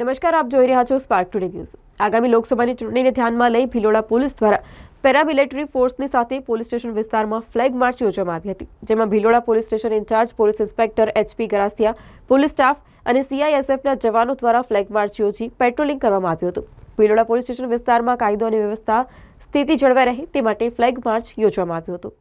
નમસ્કાર આપ જોઈ રહ્યા છો સ્પાર્ક ટુડે ન્યૂઝ આગામી લોકસભાની ચૂંટણીને ધ્યાનમાં લઈ ભીલોડા પોલીસ દ્વારા પેરા મિલિટરી ફોર્સની સાથે પોલીસ સ્ટેશન વિસ્તારમાં ફ્લેગ માર્ચ યોજવામાં આવી હતી જેમાં Bhiloda police station in charge police inspector HP Garasiya police staff અને સીઆઈએસએફના जवानों દ્વારા ફ્લેગ માર્ચ યોજી પેટ્રોલિંગ કરવામાં આવ્યું હતું ભીલોડા પોલીસ સ્ટેશન વિસ્તારમાં કાયદો અને વ્યવસ્થા સ્થિતિ જળવાઈ રહે તે માટે ફ્લેગ માર્ચ યોજવામાં આવ્યું હતું